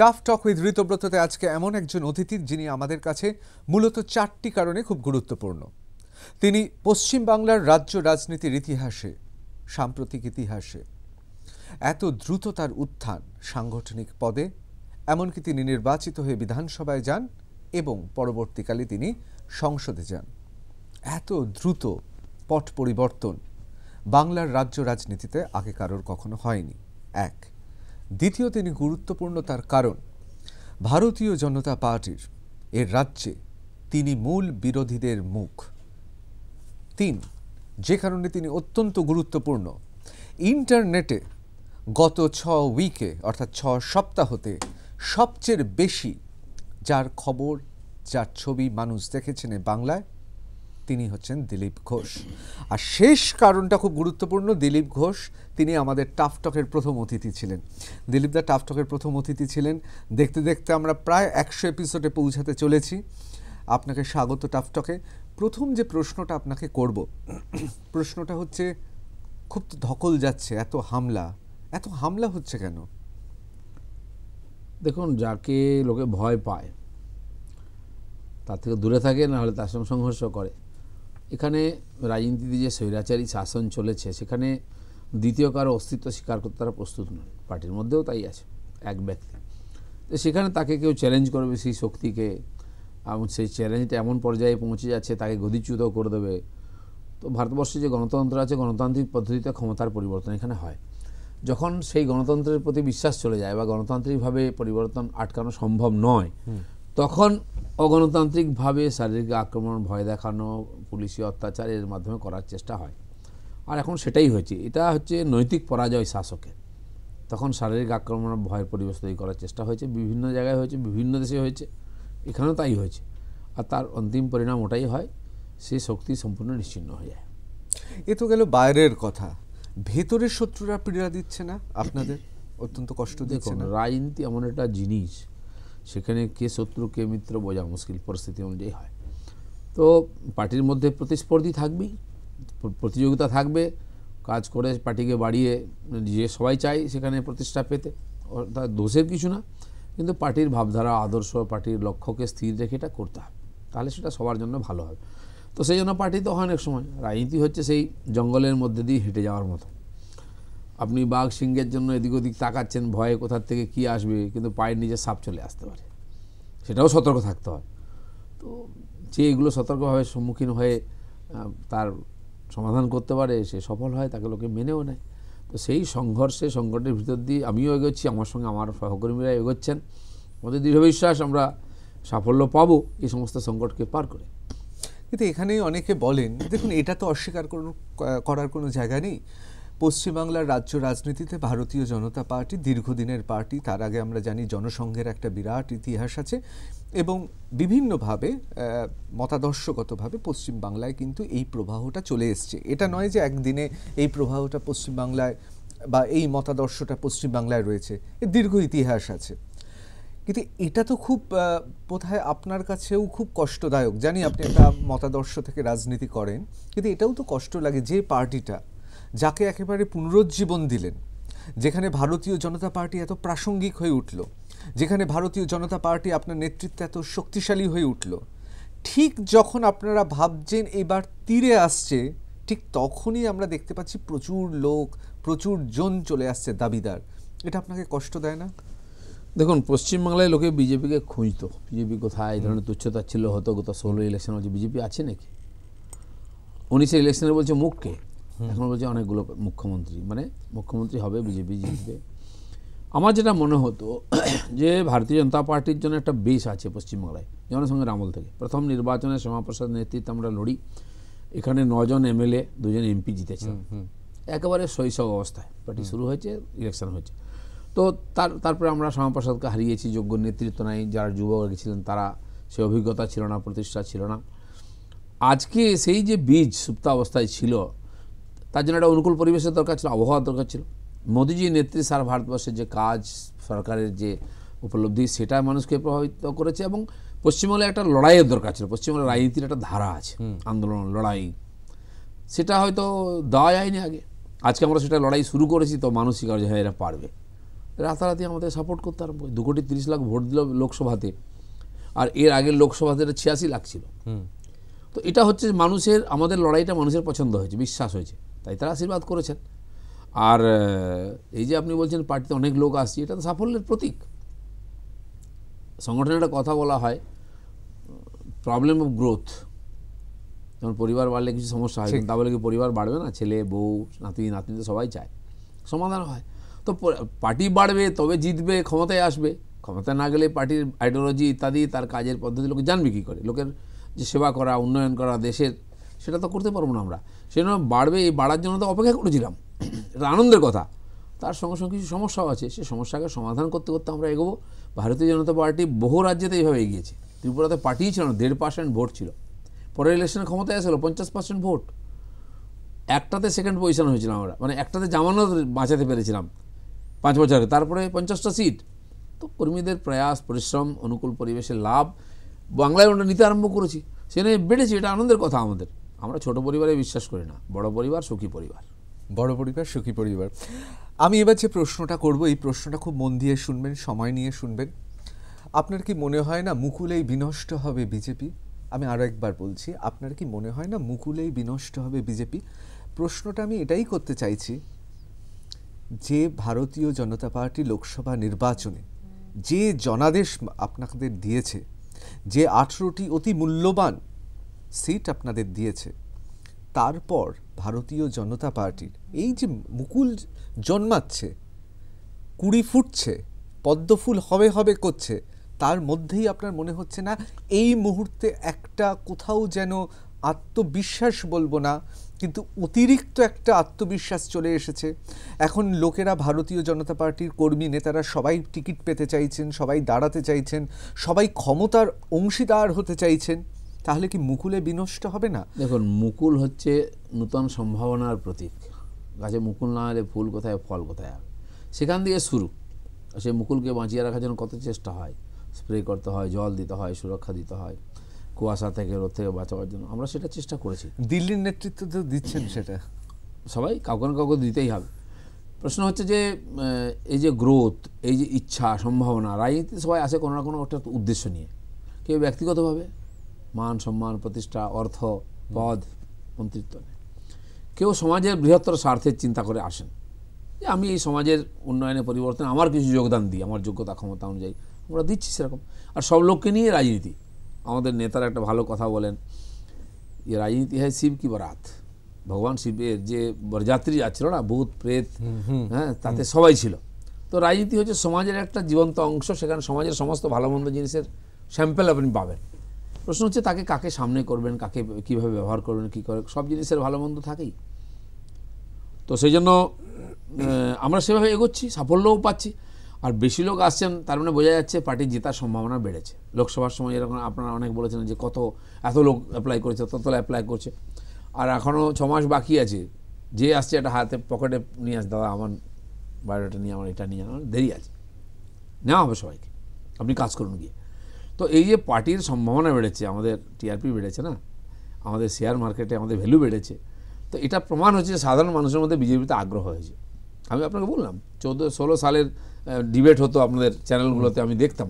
tough talk with ঋতব্রততে আজকে এমন একজন অতিথি যিনি আমাদের কাছে মূলত চারটি কারণে খুব গুরুত্বপূর্ণ তিনি পশ্চিমবাংলার রাজ্য রাজনীতির ইতিহাসে সাম্প্রতিক ইতিহাসে এত দ্রুত তার উত্থান সাংগঠনিক পদে এমনকি তিনি নির্বাচিত হয়ে বিধানসভায় যান এবং পরবর্তীকালে তিনি সংসদে যান এত দ্রুত পট পরিবর্তন বাংলার রাজ্য রাজনীতিতে আগে কারোর কখনো হয়নি এক দ্বিতীয় তিনি গুরুত্বপূর্ণ তার কারণ ভারতীয় জনতা পার্টির এর রাজ্যে তিনি মূল বিরোধীদের মুখ তিন যে কারণে তিনি অত্যন্ত গুরুত্বপূর্ণ ইন্টারনেটে গত ছ উইকে অর্থাৎ ছ সপ্তাহতে সবচেয়ে বেশি যার খবর যার ছবি মানুষ দেখেছেন বাংলায় তিনি হচ্ছেন দিলীপ ঘোষ আর শেষ কারণটা খুব গুরুত্বপূর্ণ দিলীপ ঘোষ তিনি আমাদের টাফটকের প্রথম অতিথি ছিলেন দিলীপ দা টাফটকের প্রথম অতিথি ছিলেন দেখতে দেখতে আমরা প্রায় একশো এপিসোডে পৌঁছাতে চলেছি আপনাকে স্বাগত টাফটকে প্রথম যে প্রশ্নটা আপনাকে করব প্রশ্নটা হচ্ছে খুব ধকল যাচ্ছে এত হামলা এত হামলা হচ্ছে কেন দেখুন যাকে লোকে ভয় পায় তার থেকে দূরে থাকে না হলে তার সঙ্গে সংঘর্ষ করে এখানে রাজনীতিতে যে স্বৈরাচারী শাসন চলেছে সেখানে দ্বিতীয় কারো অস্তিত্ব স্বীকার করতে তারা প্রস্তুত নয় পার্টির মধ্যেও তাই আছে এক ব্যক্তি তো সেখানে তাকে কেউ চ্যালেঞ্জ করবে সেই শক্তিকে এবং সেই চ্যালেঞ্জটা এমন পর্যায়ে পৌঁছে যাচ্ছে তাকে গদিচ্যুত করে দেবে তো ভারতবর্ষে যে গণতন্ত্র আছে গণতান্ত্রিক পদ্ধতিতে ক্ষমতার পরিবর্তন এখানে হয় যখন সেই গণতন্ত্রের প্রতি বিশ্বাস চলে যায় বা গণতান্ত্রিকভাবে পরিবর্তন আটকানো সম্ভব নয় তখন অগণতান্ত্রিকভাবে শারীরিক আক্রমণ ভয় দেখানো পুলিশি অত্যাচার এর মাধ্যমে করার চেষ্টা হয় আর এখন সেটাই হয়েছে এটা হচ্ছে নৈতিক পরাজয় শাসকের তখন শারীরিক আক্রমণ ভয়ের পরিবেশ তৈরি করার চেষ্টা হয়েছে বিভিন্ন জায়গায় হয়েছে বিভিন্ন দেশে হয়েছে এখানেও তাই হয়েছে আর তার অন্তিম পরিণাম ওটাই হয় সে শক্তি সম্পূর্ণ নিশ্চিন্ন হয়ে যায় এ তো গেল বাইরের কথা ভেতরের শত্রুরা পীড়া দিচ্ছে না আপনাদের অত্যন্ত কষ্ট দেখুন রাজনীতি এমন একটা জিনিস সেখানে কে শত্রু কে মিত্র বোঝা মুশকিল পরিস্থিতি অনুযায়ী হয় তো পার্টির মধ্যে প্রতিস্পর্ধী থাকবেই প্রতিযোগিতা থাকবে কাজ করে পার্টিকে বাড়িয়ে যে সবাই চাই সেখানে প্রতিষ্ঠা পেতে অর্থাৎ দোষের কিছু না কিন্তু পার্টির ভাবধারা আদর্শ পার্টির লক্ষ্যকে স্থির রেখে এটা করতে হবে তাহলে সেটা সবার জন্য ভালো হবে তো সেই জন্য পার্টি তো হয় অনেক সময় রাজনীতি হচ্ছে সেই জঙ্গলের মধ্যে দিয়ে হেঁটে যাওয়ার মতো আপনি বাঘ সিংহের জন্য এদিক ওদিক তাকাচ্ছেন ভয়ে কোথার থেকে কি আসবে কিন্তু পায়ের নিজের সাপ চলে আসতে পারে সেটাও সতর্ক থাকতে হয় তো যে এগুলো সতর্কভাবে সম্মুখীন হয়ে তার সমাধান করতে পারে সে সফল হয় তাকে লোকে মেনেও নেয় তো সেই সংঘর্ষে সংকটের ভিতর দিয়ে আমিও এগোচ্ছি আমার সঙ্গে আমার সহকর্মীরা এগোচ্ছেন আমাদের দৃঢ় বিশ্বাস আমরা সাফল্য পাবো এই সমস্ত সংকটকে পার করে কিন্তু এখানে অনেকে বলেন দেখুন এটা তো অস্বীকার করার কোনো জায়গা নেই পশ্চিমবাংলার রাজ্য রাজনীতিতে ভারতীয় জনতা পার্টি দীর্ঘদিনের পার্টি তার আগে আমরা জানি জনসংঘের একটা বিরাট ইতিহাস আছে এবং বিভিন্নভাবে মতাদর্শগতভাবে পশ্চিমবাংলায় কিন্তু এই প্রবাহটা চলে এসছে এটা নয় যে একদিনে এই প্রবাহটা পশ্চিমবাংলায় বা এই মতাদর্শটা পশ্চিমবাংলায় রয়েছে এর দীর্ঘ ইতিহাস আছে কিন্তু এটা তো খুব বোধহয় আপনার কাছেও খুব কষ্টদায়ক জানি আপনি একটা মতাদর্শ থেকে রাজনীতি করেন কিন্তু এটাও তো কষ্ট লাগে যে পার্টিটা যাকে একেবারে পুনরুজ্জীবন দিলেন যেখানে ভারতীয় জনতা পার্টি এত প্রাসঙ্গিক হয়ে উঠল যেখানে ভারতীয় জনতা পার্টি আপনার নেতৃত্বে এত শক্তিশালী হয়ে উঠল ঠিক যখন আপনারা ভাবছেন এবার তীরে আসছে ঠিক তখনই আমরা দেখতে পাচ্ছি প্রচুর লোক প্রচুর জন চলে আসছে দাবিদার এটা আপনাকে কষ্ট দেয় না দেখুন পশ্চিমবাংলায় লোকে বিজেপিকে খুঁজত বিজেপি কোথায় এই ধরনের তুচ্ছতা ছিল হতো গত ষোলো ইলেকশন হচ্ছে বিজেপি আছে নাকি উনিশের ইলেকশনে বলছে মুখকে এখন বলছে অনেকগুলো মুখ্যমন্ত্রী মানে মুখ্যমন্ত্রী হবে বিজেপি জিতবে আমার যেটা মনে হতো যে ভারতীয় জনতা পার্টির জন্য একটা বেস আছে পশ্চিমবাংলায় জনসংঘের আমল থেকে প্রথম নির্বাচনে শ্যামাপ্রসাদ নেতৃত্বে আমরা লড়ি এখানে নজন এমএলএ দুজন এমপি জিতেছে একেবারে শৈশব অবস্থায় পার্টি শুরু হয়েছে ইলেকশন হয়েছে তো তার তারপরে আমরা শ্যামাপ্রসাদকে হারিয়েছি যোগ্য নেতৃত্ব নাই যারা যুবক ছিলেন তারা সে অভিজ্ঞতা ছিল না প্রতিষ্ঠা ছিল না আজকে সেই যে বীজ সুপ্তা অবস্থায় ছিল তার জন্য একটা অনুকূল পরিবেশের দরকার ছিল আবহাওয়ার দরকার ছিল মোদিজির নেতৃত্বে সারা ভারতবর্ষের যে কাজ সরকারের যে উপলব্ধি সেটা মানুষকে প্রভাবিত করেছে এবং পশ্চিমবঙ্গে একটা লড়াইয়ের দরকার ছিল পশ্চিমবঙ্গের রাজনীতির একটা ধারা আছে আন্দোলন লড়াই সেটা হয়তো দেওয়া যায়নি আগে আজকে আমরা সেটা লড়াই শুরু করেছি তো মানসিক আর হ্যাঁ এরা পারবে রাতারাতি আমাদের সাপোর্ট করতে আরম্ভ দু কোটি তিরিশ লাখ ভোট দিল লোকসভাতে আর এর আগের লোকসভাতে এটা ছিয়াশি লাখ ছিল তো এটা হচ্ছে মানুষের আমাদের লড়াইটা মানুষের পছন্দ হয়েছে বিশ্বাস হয়েছে তাই তারা আশীর্বাদ করেছেন আর এই যে আপনি বলছেন পার্টিতে অনেক লোক আসছে এটা তো সাফল্যের প্রতীক সংগঠনের একটা কথা বলা হয় প্রবলেম অফ গ্রোথ যেমন পরিবার বাড়লে কিছু সমস্যা হয় তা বলে কি পরিবার বাড়বে না ছেলে বউ নাতি নাতনি তো সবাই চায় সমাধান হয় তো পার্টি বাড়বে তবে জিতবে ক্ষমতায় আসবে ক্ষমতা না গেলে পার্টির আইডিওলজি ইত্যাদি তার কাজের পদ্ধতি লোকে জানবে কী করে লোকের যে সেবা করা উন্নয়ন করা দেশের সেটা তো করতে পারবো না আমরা সেজন্য বাড়বে এই বাড়ার জন্য তো অপেক্ষা করেছিলাম এটা আনন্দের কথা তার সঙ্গে সঙ্গে কিছু সমস্যাও আছে সেই সমস্যাকে সমাধান করতে করতে আমরা এগোবো ভারতীয় জনতা পার্টি বহু রাজ্যেতে এইভাবে এগিয়েছে ত্রিপুরাতে পার্টিই ছিল না দেড় পার্সেন্ট ভোট ছিল পরের ইলেকশনে ক্ষমতায় আসলো পঞ্চাশ পার্সেন্ট ভোট একটাতে সেকেন্ড পজিশন হয়েছিল আমরা মানে একটাতে জামানত বাঁচাতে পেরেছিলাম পাঁচ বছরে তারপরে পঞ্চাশটা সিট তো কর্মীদের প্রয়াস পরিশ্রম অনুকূল পরিবেশের লাভ বাংলায় আমরা নিতে আরম্ভ করেছি সেখানে বেড়েছি এটা আনন্দের কথা আমাদের আমরা ছোট পরিবারে বিশ্বাস করি না বড় পরিবার সুখী পরিবার বড় পরিবার সুখী পরিবার আমি এবার যে প্রশ্নটা করব এই প্রশ্নটা খুব মন দিয়ে শুনবেন সময় নিয়ে শুনবেন আপনার কি মনে হয় না মুকুলেই বিনষ্ট হবে বিজেপি আমি আরও একবার বলছি আপনার কি মনে হয় না মুকুলেই বিনষ্ট হবে বিজেপি প্রশ্নটা আমি এটাই করতে চাইছি যে ভারতীয় জনতা পার্টি লোকসভা নির্বাচনে যে জনাদেশ আপনাদের দিয়েছে যে আঠেরোটি অতি মূল্যবান সিট আপনাদের দিয়েছে তারপর ভারতীয় জনতা পার্টির এই যে মুকুল জন্মাচ্ছে কুড়ি ফুটছে পদ্মফুল হবে হবে করছে তার মধ্যেই আপনার মনে হচ্ছে না এই মুহূর্তে একটা কোথাও যেন আত্মবিশ্বাস বলবো না কিন্তু অতিরিক্ত একটা আত্মবিশ্বাস চলে এসেছে এখন লোকেরা ভারতীয় জনতা পার্টির কর্মী নেতারা সবাই টিকিট পেতে চাইছেন সবাই দাঁড়াতে চাইছেন সবাই ক্ষমতার অংশীদার হতে চাইছেন তাহলে কি মুকুলে বিনষ্ট হবে না দেখুন মুকুল হচ্ছে নূতন সম্ভাবনার প্রতীক গাছে মুকুল না হলে ফুল কোথায় ফল কোথায় হবে সেখান থেকে শুরু সেই মুকুলকে বাঁচিয়ে রাখার জন্য কত চেষ্টা হয় স্প্রে করতে হয় জল দিতে হয় সুরক্ষা দিতে হয় কুয়াশা থেকে রোদ থেকে বাঁচাবার জন্য আমরা সেটা চেষ্টা করেছি দিল্লির নেতৃত্ব তো দিচ্ছেন সেটা সবাই কাউকে না কাউকে দিতেই হবে প্রশ্ন হচ্ছে যে এই যে গ্রোথ এই যে ইচ্ছা সম্ভাবনা রাজনীতিতে সবাই আসে কোনো না কোনো একটা উদ্দেশ্য নিয়ে কেউ ব্যক্তিগতভাবে মান সম্মান প্রতিষ্ঠা অর্থ পদ মন্ত্রিত্ব নেয় কেউ সমাজের বৃহত্তর স্বার্থের চিন্তা করে আসেন যে আমি এই সমাজের উন্নয়নে পরিবর্তন আমার কিছু যোগদান দিই আমার যোগ্যতা ক্ষমতা অনুযায়ী আমরা দিচ্ছি সেরকম আর সব লোককে নিয়ে রাজনীতি আমাদের নেতারা একটা ভালো কথা বলেন এ রাজনীতি হয় শিব কি বরাত ভগবান শিবের যে বরযাত্রী যাচ্ছিল না ভূত প্রেত হ্যাঁ তাতে সবাই ছিল তো রাজনীতি হচ্ছে সমাজের একটা জীবন্ত অংশ সেখানে সমাজের সমস্ত ভালো মন্দ জিনিসের স্যাম্পেল আপনি পাবেন প্রশ্ন হচ্ছে তাকে কাকে সামনে করবেন কাকে কিভাবে ব্যবহার করবেন কী করে সব জিনিসের ভালো মন্দ থাকেই তো সেই জন্য আমরা সেভাবে এগোচ্ছি সাফল্যও পাচ্ছি আর বেশি লোক আসছেন তার মানে বোঝা যাচ্ছে পার্টির জেতার সম্ভাবনা বেড়েছে লোকসভার সময় এরকম আপনারা অনেক বলেছেন যে কত এত লোক অ্যাপ্লাই করেছে তত অ্যাপ্লাই করছে আর এখনও ছ মাস বাকি আছে যে আসছে এটা হাতে পকেটে নিয়ে আস দাদা আমার বায়োডাটা নিয়ে আমার এটা নিয়ে আমার দেরি আছে নেওয়া হবে সবাইকে আপনি কাজ করুন গিয়ে তো এই যে পার্টির সম্ভাবনা বেড়েছে আমাদের টিআরপি বেড়েছে না আমাদের শেয়ার মার্কেটে আমাদের ভ্যালু বেড়েছে তো এটা প্রমাণ হচ্ছে সাধারণ মানুষের মধ্যে বিজেপিতে আগ্রহ হয়েছে আমি আপনাকে বললাম চৌদ্দ ষোলো সালের ডিবেট হতো আপনাদের চ্যানেলগুলোতে আমি দেখতাম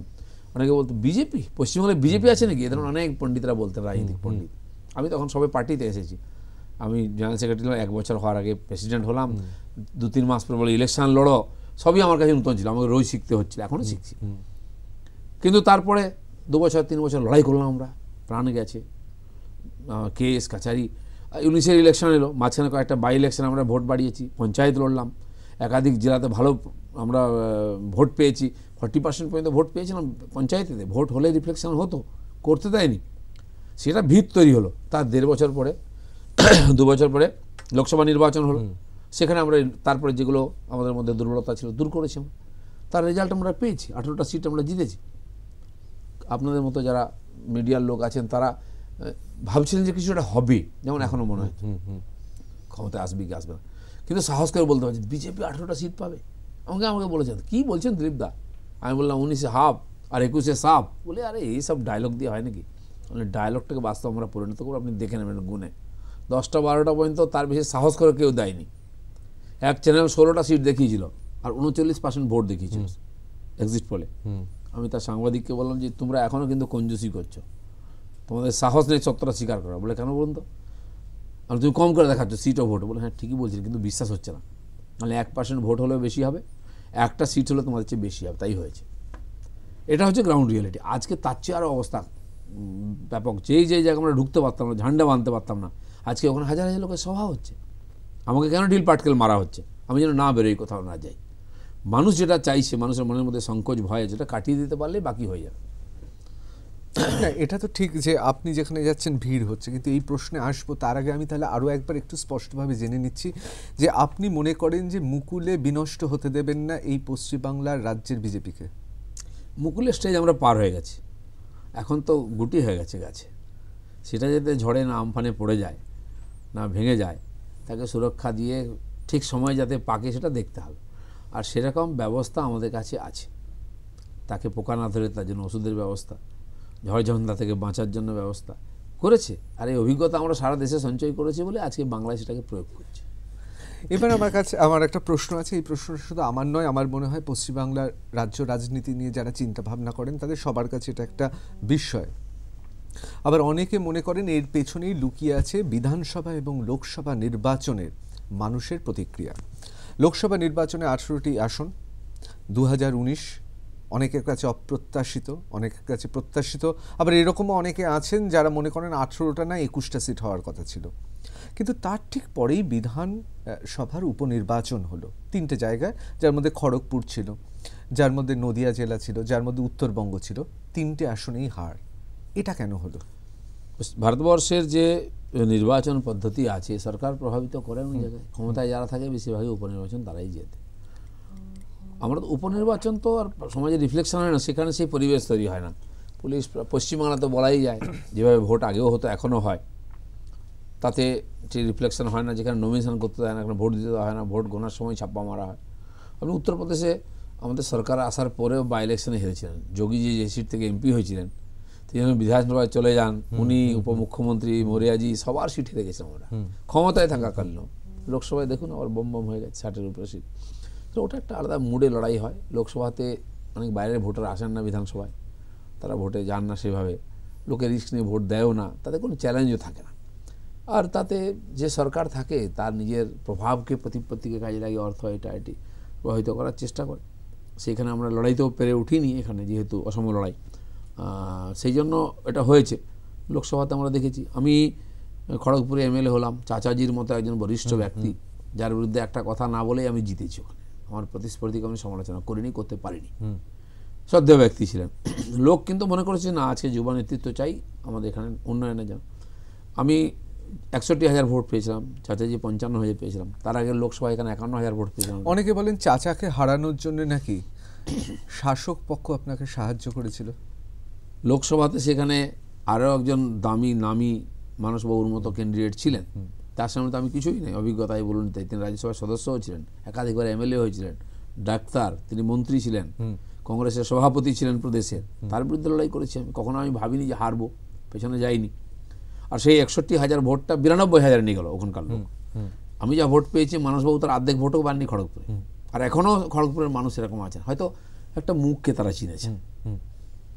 অনেকে বলতো বিজেপি পশ্চিমবঙ্গে বিজেপি আছে নাকি এদের অনেক পণ্ডিতরা বলতেন রাজনৈতিক পণ্ডিত আমি তখন সবাই পার্টিতে এসেছি আমি জেনারেল সেক্রেটারি এক বছর হওয়ার আগে প্রেসিডেন্ট হলাম দু তিন মাস পরে বলে ইলেকশন লড়ো সবই আমার কাছে নতুন ছিল আমাকে রোজ শিখতে হচ্ছিল এখনও শিখছি কিন্তু তারপরে দু বছর তিন বছর লড়াই করলাম আমরা প্রাণ গেছে কেস কাছারি ইউনিসের ইলেকশন এলো মাঝখানে কয়েকটা বাই ইলেকশন আমরা ভোট বাড়িয়েছি পঞ্চায়েত লড়লাম একাধিক জেলাতে ভালো আমরা ভোট পেয়েছি ফর্টি পার্সেন্ট পর্যন্ত ভোট পেয়েছিলাম পঞ্চায়েতেতে ভোট হলে রিফ্লেকশন হতো করতে দেয়নি সেটা ভিত তৈরি হলো তার দেড় বছর পরে দু বছর পরে লোকসভা নির্বাচন হলো সেখানে আমরা তারপরে যেগুলো আমাদের মধ্যে দুর্বলতা ছিল দূর করেছি তার রেজাল্ট আমরা পেয়েছি আঠেরোটা সিট আমরা জিতেছি আপনাদের মতো যারা মিডিয়ার লোক আছেন তারা ভাবছিলেন যে কিছু একটা হবে যেমন এখনও মনে হয় ক্ষমতায় আসবে কি আসবে না কিন্তু সাহস করে বলতে পারছেন বিজেপি আঠেরোটা সিট পাবে আমাকে আমাকে বলেছেন কি বলছেন দিলীপ দা আমি বললাম উনিশে হাফ আর একুশে সাফ বলে আরে এইসব ডায়লগ দিয়ে হয় নাকি মানে ডায়লগটাকে বাস্তব আমরা পরিণত করবো আপনি দেখে নেবেন গুনে দশটা বারোটা পর্যন্ত তার বেশি সাহস করে কেউ দেয়নি এক চ্যানেল ষোলোটা সিট দেখিয়েছিল আর উনচল্লিশ পার্সেন্ট ভোট দেখিয়েছিল এক্সিট পলে আমি তার সাংবাদিককে বললাম যে তোমরা এখনও কিন্তু কঞ্জুসি করছো তোমাদের সাহস নেই সত্যটা স্বীকার করা বলে কেন বলুন তো আর তুমি কম করে দেখাচ্ছ সিটও ভোট বলে হ্যাঁ ঠিকই বলছি কিন্তু বিশ্বাস হচ্ছে না মানে এক পার্সেন্ট ভোট হলেও বেশি হবে একটা সিট হলে তোমাদের চেয়ে বেশি হবে তাই হয়েছে এটা হচ্ছে গ্রাউন্ড রিয়েলিটি আজকে তার চেয়ে আরও অবস্থা ব্যাপক যেই যেই জায়গায় আমরা ঢুকতে পারতাম না ঝান্ডা বাঁধতে পারতাম না আজকে ওখানে হাজার হাজার লোকের সভা হচ্ছে আমাকে কেন ঢিল পাটকেল মারা হচ্ছে আমি যেন না বেরোই কোথাও না যাই মানুষ যেটা চাইছে মানুষের মনের মধ্যে সংকোচ ভয় যেটা কাটিয়ে দিতে পারলে বাকি হয়ে যাবে এটা তো ঠিক যে আপনি যেখানে যাচ্ছেন ভিড় হচ্ছে কিন্তু এই প্রশ্নে আসবো তার আগে আমি তাহলে আরও একবার একটু স্পষ্টভাবে জেনে নিচ্ছি যে আপনি মনে করেন যে মুকুলে বিনষ্ট হতে দেবেন না এই পশ্চিমবাংলার রাজ্যের বিজেপিকে মুকুলের স্টেজ আমরা পার হয়ে গেছি এখন তো গুটি হয়ে গেছে গাছে সেটা যাতে ঝড়ে না আমফানে পড়ে যায় না ভেঙে যায় তাকে সুরক্ষা দিয়ে ঠিক সময় যাতে পাকে সেটা দেখতে হবে আর সেরকম ব্যবস্থা আমাদের কাছে আছে তাকে পোকা না ধরে তার জন্য ওষুধের ব্যবস্থা ঝড়ঝঞ্ঝা থেকে বাঁচার জন্য ব্যবস্থা করেছে আর এই অভিজ্ঞতা আমরা সারা দেশে সঞ্চয় করেছি বলে আজকে বাংলায় সেটাকে প্রয়োগ করছে এবার আমার কাছে আমার একটা প্রশ্ন আছে এই প্রশ্নটা শুধু আমার নয় আমার মনে হয় পশ্চিমবাংলার রাজ্য রাজনীতি নিয়ে যারা চিন্তা ভাবনা করেন তাদের সবার কাছে এটা একটা বিস্ময় আবার অনেকে মনে করেন এর পেছনেই লুকিয়ে আছে বিধানসভা এবং লোকসভা নির্বাচনের মানুষের প্রতিক্রিয়া লোকসভা নির্বাচনে আঠেরোটি আসন দু অনেকের কাছে অপ্রত্যাশিত অনেকের কাছে প্রত্যাশিত আবার এরকমও অনেকে আছেন যারা মনে করেন আঠেরোটা না একুশটা সিট হওয়ার কথা ছিল কিন্তু তার ঠিক পরেই বিধানসভার উপনির্বাচন হলো তিনটে জায়গায় যার মধ্যে খড়গপুর ছিল যার মধ্যে নদিয়া জেলা ছিল যার মধ্যে উত্তরবঙ্গ ছিল তিনটে আসনেই হার এটা কেন হলো ভারতবর্ষের যে নির্বাচন পদ্ধতি আছে সরকার প্রভাবিত করে অনেক জায়গায় ক্ষমতায় যারা থাকে বেশিরভাগই উপনির্বাচন তারাই যেতে আমরা তো উপনির্বাচন তো আর সমাজে রিফ্লেকশন হয় না সেখানে সেই পরিবেশ তৈরি হয় না পুলিশ পশ্চিমবাংলা তো বলাই যায় যেভাবে ভোট আগেও হতো এখনও হয় তাতে সেই রিফ্লেকশন হয় না যেখানে নমিনেশন করতে দেয় না এখানে ভোট দিতে হয় না ভোট গোনার সময় ছাপ্পা মারা হয় আপনি উত্তরপ্রদেশে আমাদের সরকার আসার পরেও বা ইলেকশনে হেরেছিলেন যোগী যে সিট থেকে এমপি হয়েছিলেন তিনি যখন বিধানসভায় চলে যান উনি উপমুখ্যমন্ত্রী মরিয়াজি সবার সিট হেরে গেছে আমরা ক্ষমতায় থাকা থাকাকালীন লোকসভায় দেখুন আবার বোম বোম হয়ে গেছে ষাটের উপরে সিট তো ওটা একটা আলাদা মুডে লড়াই হয় লোকসভাতে অনেক বাইরের ভোটার আসেন না বিধানসভায় তারা ভোটে যান না সেভাবে লোকে রিস্ক নিয়ে ভোট দেয়ও না তাদের কোনো চ্যালেঞ্জও থাকে না আর তাতে যে সরকার থাকে তার নিজের প্রভাবকে প্রতিপত্তিকে কাজে লাগে অর্থ এটা এটি প্রভাবিত করার চেষ্টা করে সেখানে আমরা লড়াইতেও পেরে উঠিনি এখানে যেহেতু অসম লড়াই সেই জন্য এটা হয়েছে লোকসভাতে আমরা দেখেছি আমি খড়গপুরে এমএলএ হলাম চাচাজির মতো একজন বরিষ্ঠ ব্যক্তি যার বিরুদ্ধে একটা কথা না বলেই আমি জিতেছি ওখানে আমার প্রতিস্পর্ধীকে আমি সমালোচনা করিনি করতে পারিনি শ্রদ্ধেয় ব্যক্তি ছিলেন লোক কিন্তু মনে করেছে না আজকে যুব নেতৃত্ব চাই আমাদের এখানে উন্নয়নের জন্য আমি একষট্টি হাজার ভোট পেয়েছিলাম চাচাজি পঞ্চান্ন হাজার পেয়েছিলাম তার আগে লোকসভা এখানে একান্ন হাজার ভোট পেয়েছিলাম অনেকে বলেন চাচাকে হারানোর জন্য নাকি শাসক পক্ষ আপনাকে সাহায্য করেছিল লোকসভাতে সেখানে আরও একজন দামি নামি মানসবাবুর মতো ক্যান্ডিডেট ছিলেন তার সামনে তো আমি কিছুই নেই অভিজ্ঞতায় বলুন তাই তিনি রাজ্যসভার সদস্যও ছিলেন একাধিকবার এমএলএ হয়েছিলেন ডাক্তার তিনি মন্ত্রী ছিলেন কংগ্রেসের সভাপতি ছিলেন প্রদেশের তার বিরুদ্ধে লড়াই করেছি আমি কখনো আমি ভাবিনি যে হারবো পেছনে যাইনি আর সেই একষট্টি হাজার ভোটটা বিরানব্বই হাজার নিয়ে গেল ওখানকার লোক আমি যা ভোট পেয়েছি মানুষবাবু তার আর্ধেক ভোটও পাননি খড়গপুরে আর এখনও খড়গপুরের মানুষ এরকম আছেন হয়তো একটা মুখকে তারা চিনেছেন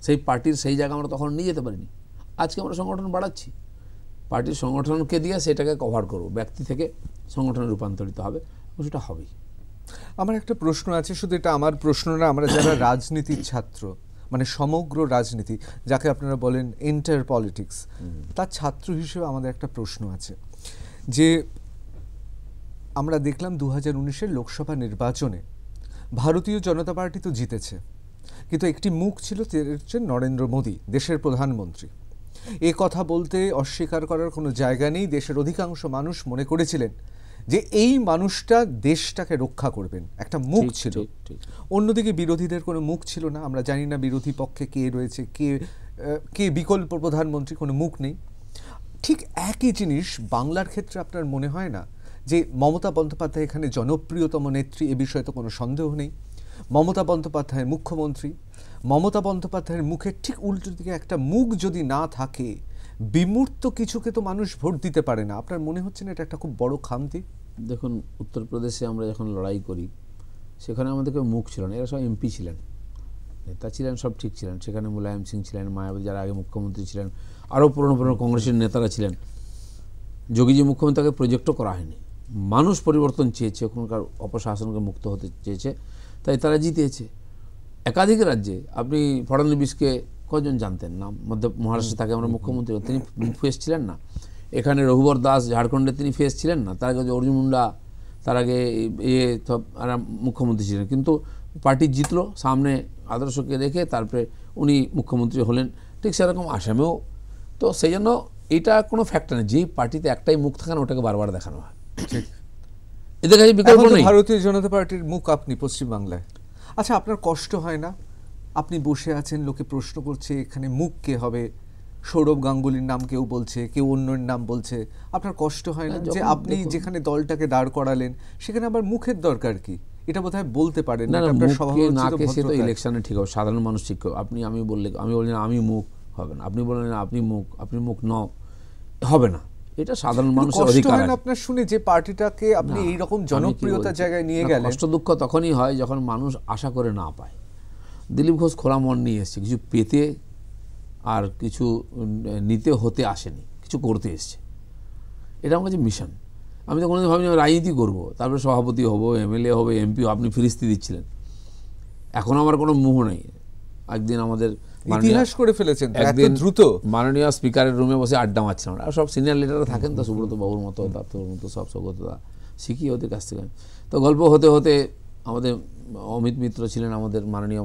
সেই পার্টির সেই জায়গা আমরা তখন নিয়ে যেতে পারিনি আজকে আমরা সংগঠন বাড়াচ্ছি পার্টির সংগঠনকে দিয়ে সেটাকে কভার করব ব্যক্তি থেকে সংগঠনে রূপান্তরিত হবে সেটা হবেই আমার একটা প্রশ্ন আছে শুধু এটা আমার প্রশ্ন না আমরা যারা রাজনীতির ছাত্র মানে সমগ্র রাজনীতি যাকে আপনারা বলেন ইন্টার পলিটিক্স তার ছাত্র হিসেবে আমাদের একটা প্রশ্ন আছে যে আমরা দেখলাম দু হাজার লোকসভা নির্বাচনে ভারতীয় জনতা পার্টি তো জিতেছে কিন্তু একটি মুখ ছিল হচ্ছে নরেন্দ্র মোদী দেশের প্রধানমন্ত্রী এ কথা বলতে অস্বীকার করার কোনো জায়গা নেই দেশের অধিকাংশ মানুষ মনে করেছিলেন যে এই মানুষটা দেশটাকে রক্ষা করবেন একটা মুখ ছিল অন্যদিকে বিরোধীদের কোনো মুখ ছিল না আমরা জানি না বিরোধী পক্ষে কে রয়েছে কে কে বিকল্প প্রধানমন্ত্রী কোনো মুখ নেই ঠিক একই জিনিস বাংলার ক্ষেত্রে আপনার মনে হয় না যে মমতা বন্দ্যোপাধ্যায় এখানে জনপ্রিয়তম নেত্রী এ বিষয়ে তো কোনো সন্দেহ নেই মমতা বন্দ্যোপাধ্যায়ের মুখ্যমন্ত্রী মমতা বন্দ্যোপাধ্যায়ের মুখের ঠিক উল্টো দিকে একটা মুখ যদি না থাকে বিমূর্ত কিছুকে তো মানুষ ভোট দিতে পারে না আপনার মনে হচ্ছে না এটা একটা খুব বড় খামতি দেখুন উত্তরপ্রদেশে আমরা যখন লড়াই করি সেখানে আমাদের কেউ মুখ ছিল না এরা সব এমপি ছিলেন নেতা ছিলেন সব ঠিক ছিলেন সেখানে মুলায়ম সিং ছিলেন মায়াবতী যারা আগে মুখ্যমন্ত্রী ছিলেন আরও পুরনো পুরনো কংগ্রেসের নেতারা ছিলেন যোগীজি মুখ্যমন্ত্রী তাকে প্রজেক্টও করা হয়নি মানুষ পরিবর্তন চেয়েছে ওখানকার অপশাসনকে মুক্ত হতে চেয়েছে তাই তারা জিতেছে একাধিক রাজ্যে আপনি ফডনবিসকে কজন জানতেন না মধ্য মহারাষ্ট্রে তাকে আমরা মুখ্যমন্ত্রী তিনি ফেস ছিলেন না এখানে রঘুবর দাস ঝাড়খণ্ডে তিনি ফেস ছিলেন না তার আগে অর্জুন মুন্ডা তার আগে ইয়ে সব মুখ্যমন্ত্রী ছিলেন কিন্তু পার্টি জিতলো সামনে আদর্শকে রেখে তারপরে উনি মুখ্যমন্ত্রী হলেন ঠিক সেরকম আসামেও তো সেই জন্য এটা কোনো ফ্যাক্টর নেই যেই পার্টিতে একটাই মুখ থাকে না ওটাকে বারবার দেখানো হয় এদের কাছে বিকল্প নেই ভারতীয় জনতা পার্টির মুখ আপনি পশ্চিমবাংলায় আচ্ছা আপনার কষ্ট হয় না আপনি বসে আছেন লোকে প্রশ্ন করছে এখানে মুখ কে হবে সৌরভ গাঙ্গুলির নাম কেউ বলছে কেউ অন্যের নাম বলছে আপনার কষ্ট হয় না যে আপনি যেখানে দলটাকে দাঁড় করালেন সেখানে আবার মুখের দরকার কি এটা বোধ বলতে পারেন না আপনার স্বভাবগত না সে তো ইলেকশনে ঠিক হবে সাধারণ মানুষ ঠিক হবে আপনি আমি বললে আমি বললেন আমি মুখ হবে না আপনি বললেন আপনি মুখ আপনি মুখ ন হবে না এটা সাধারণ মানে মানুষের অধিকার আপনার শুনে যে পার্টিটাকে আপনি এই রকম জনপ্রিয়তা জায়গায় নিয়ে গেলেন কষ্ট দুঃখ তখনই হয় যখন মানুষ আশা করে না পায় দিলীপ ঘোষ খোলা মন নিয়ে এসেছে কিছু পেতে আর কিছু নিতে হতে আসেনি কিছু করতে এসছে এটা আমার কাছে মিশন আমি তো কোনো ভাবিনি আমি রাজনীতি করবো তারপরে সভাপতি হব এমএলএ হবে এমপিও আপনি ফিরিস্তি দিচ্ছিলেন এখন আমার কোনো মুহ নেই একদিন আমাদের ইতিহাস করে ফেলেছেন একদিন দ্রুত মাননীয় স্পিকারের রুমে বসে আড্ডা মারছিলাম আমরা সব সিনিয়র লিডাররা থাকেন তো সুব্রত বাবুর মতো দাত্তর মতো সব স্বগতদা শিখি ওদের কাছ থেকে তো গল্প হতে হতে আমাদের অমিত মিত্র ছিলেন আমাদের মাননীয়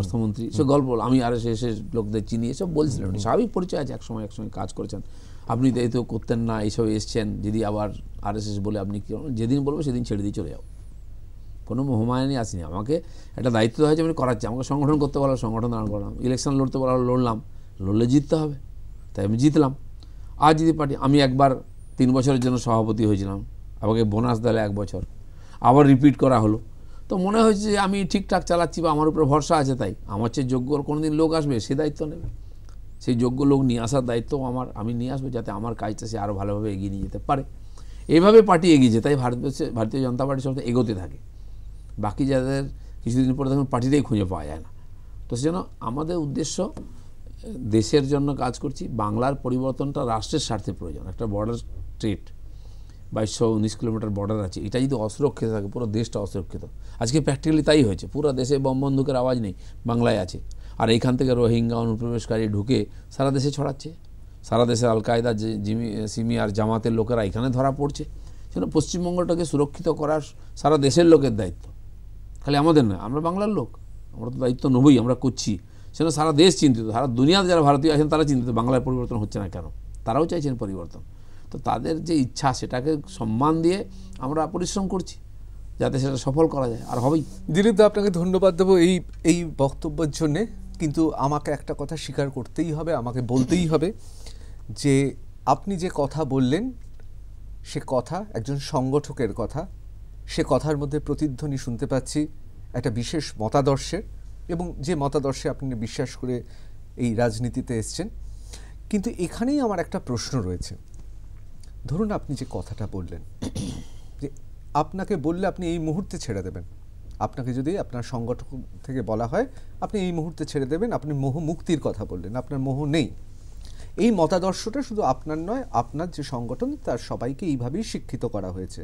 অর্থমন্ত্রী সে গল্প আমি আর সে এসে লোকদের চিনি এসব বলছিলেন উনি স্বাভাবিক পরিচয় আছে একসময় একসঙ্গে কাজ করেছেন আপনি তো এই তো করতেন না এইসব এসছেন যদি আবার আর বলে আপনি যেদিন বলবো সেদিন ছেড়ে দিয়ে চলে যাও কোনো হুমায়ুন আসিনি আমাকে একটা দায়িত্ব হয়েছে আমি করাচ্ছি আমাকে সংগঠন করতে বলা সংগঠন দাঁড় করলাম ইলেকশন লড়তে বলা লড়লাম লড়লে জিততে হবে তাই আমি জিতলাম আর যদি পার্টি আমি একবার তিন বছরের জন্য সভাপতি হয়েছিলাম আমাকে বোনাস দেয় এক বছর আবার রিপিট করা হলো তো মনে হয়েছে যে আমি ঠিকঠাক চালাচ্ছি বা আমার উপরে ভরসা আছে তাই আমার চেয়ে যোগ্য কোনো দিন লোক আসবে সে দায়িত্ব নেবে সেই যোগ্য লোক নিয়ে আসার দায়িত্ব আমার আমি নিয়ে আসবো যাতে আমার কাজটা সে আরও ভালোভাবে এগিয়ে নিয়ে যেতে পারে এইভাবে পার্টি এগিয়ে তাই ভারতবর্ষে ভারতীয় জনতা পার্টি সব এগোতে থাকে বাকি যাদের কিছুদিন পরে দেখুন পার্টিটাই খুঁজে পাওয়া যায় না তো সেজন্য আমাদের উদ্দেশ্য দেশের জন্য কাজ করছি বাংলার পরিবর্তনটা রাষ্ট্রের স্বার্থে প্রয়োজন একটা বর্ডার স্ট্রেট বাইশশো উনিশ কিলোমিটার বর্ডার আছে এটা যদি অসুরক্ষিত থাকে পুরো দেশটা অসুরক্ষিত আজকে প্র্যাকটিক্যালি তাই হয়েছে পুরো দেশে বম বন্ধুকের আওয়াজ নেই বাংলায় আছে আর এইখান থেকে রোহিঙ্গা অনুপ্রবেশকারী ঢুকে সারা দেশে ছড়াচ্ছে সারা দেশের আল কায়দা জিমি সিমি আর জামাতের লোকেরা এখানে ধরা পড়ছে সেজন্য পশ্চিমবঙ্গটাকে সুরক্ষিত করার সারা দেশের লোকের দায়িত্ব খালি আমাদের নয় আমরা বাংলার লোক আমরা তো দায়িত্ব নেবই আমরা করছি সেজন্য সারা দেশ চিন্তিত সারা দুনিয়াতে যারা ভারতীয় আছেন তারা চিন্তিত বাংলার পরিবর্তন হচ্ছে না কেন তারাও চাইছেন পরিবর্তন তো তাদের যে ইচ্ছা সেটাকে সম্মান দিয়ে আমরা পরিশ্রম করছি যাতে সেটা সফল করা যায় আর হবেই দিলীপ দা আপনাকে ধন্যবাদ দেবো এই এই বক্তব্যের জন্যে কিন্তু আমাকে একটা কথা স্বীকার করতেই হবে আমাকে বলতেই হবে যে আপনি যে কথা বললেন সে কথা একজন সংগঠকের কথা সে কথার মধ্যে প্রতিধ্বনি শুনতে পাচ্ছি একটা বিশেষ মতাদর্শের এবং যে মতাদর্শে আপনি বিশ্বাস করে এই রাজনীতিতে এসছেন কিন্তু এখানেই আমার একটা প্রশ্ন রয়েছে ধরুন আপনি যে কথাটা বললেন যে আপনাকে বললে আপনি এই মুহূর্তে ছেড়ে দেবেন আপনাকে যদি আপনার সংগঠন থেকে বলা হয় আপনি এই মুহূর্তে ছেড়ে দেবেন আপনি মোহ মুক্তির কথা বললেন আপনার মোহ নেই এই মতাদর্শটা শুধু আপনার নয় আপনার যে সংগঠন তার সবাইকে এইভাবেই শিক্ষিত করা হয়েছে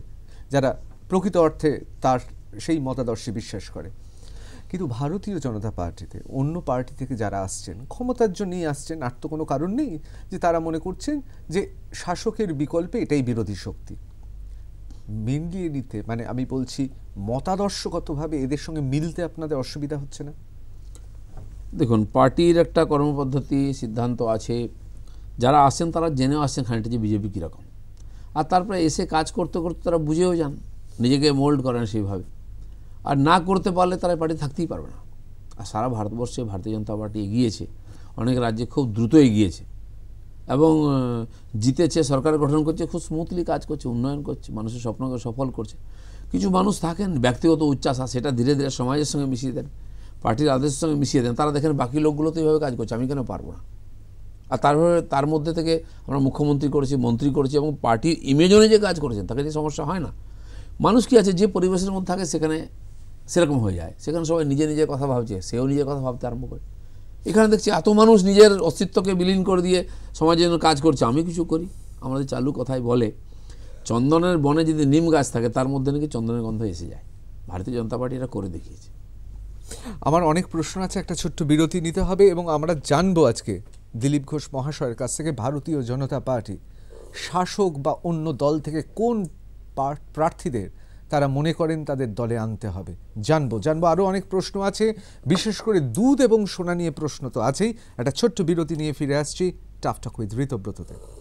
যারা প্রকৃত অর্থে তার সেই মতাদর্শে বিশ্বাস করে কিন্তু ভারতীয় জনতা পার্টিতে অন্য পার্টি থেকে যারা আসছেন ক্ষমতার জন্যই আসছেন আর তো কোনো কারণ নেই যে তারা মনে করছেন যে শাসকের বিকল্পে এটাই বিরোধী শক্তি মিলিয়ে নিতে মানে আমি বলছি মতাদর্শগতভাবে এদের সঙ্গে মিলতে আপনাদের অসুবিধা হচ্ছে না দেখুন পার্টির একটা কর্মপদ্ধতি সিদ্ধান্ত আছে যারা আসেন তারা জেনেও আসেন খানিকটা যে বিজেপি কীরকম আর তারপরে এসে কাজ করতে করতে তারা বুঝেও যান নিজেকে মোল্ড করেন সেইভাবে আর না করতে পারলে তারা পার্টি থাকতেই পারবে না আর সারা ভারতবর্ষে ভারতীয় জনতা পার্টি এগিয়েছে অনেক রাজ্যে খুব দ্রুত এগিয়েছে এবং জিতেছে সরকার গঠন করছে খুব স্মুথলি কাজ করছে উন্নয়ন করছে মানুষের স্বপ্নকে সফল করছে কিছু মানুষ থাকেন ব্যক্তিগত উচ্চাশা সেটা ধীরে ধীরে সমাজের সঙ্গে মিশিয়ে দেন পার্টির আদেশের সঙ্গে মিশিয়ে দেন তারা দেখেন বাকি লোকগুলো তো এইভাবে কাজ করছে আমি কেন পারবো না আর তারপরে তার মধ্যে থেকে আমরা মুখ্যমন্ত্রী করেছি মন্ত্রী করেছি এবং পার্টির ইমেজনে যে কাজ করেছেন তাকে যে সমস্যা হয় না মানুষ কি আছে যে পরিবেশের মধ্যে থাকে সেখানে সেরকম হয়ে যায় সেখানে সবাই নিজে নিজের কথা ভাবছে সেও নিজের কথা ভাবতে আরম্ভ করে এখানে দেখছি এত মানুষ নিজের অস্তিত্বকে বিলীন করে দিয়ে সমাজের জন্য কাজ করছে আমি কিছু করি আমাদের চালু কথায় বলে চন্দনের বনে যদি নিম গাছ থাকে তার মধ্যে নাকি চন্দনের গন্ধ এসে যায় ভারতীয় জনতা পার্টি এটা করে দেখিয়েছে আমার অনেক প্রশ্ন আছে একটা ছোট্ট বিরতি নিতে হবে এবং আমরা জানবো আজকে দিলীপ ঘোষ মহাশয়ের কাছ থেকে ভারতীয় জনতা পার্টি শাসক বা অন্য দল থেকে কোন প্রার্থীদের তারা মনে করেন তাদের দলে আনতে হবে জানবো জানবো আরও অনেক প্রশ্ন আছে বিশেষ করে দুধ এবং সোনা নিয়ে প্রশ্ন তো আছেই একটা ছোট্ট বিরতি নিয়ে ফিরে আসছি টাফটক উইথ ঋতব্রততে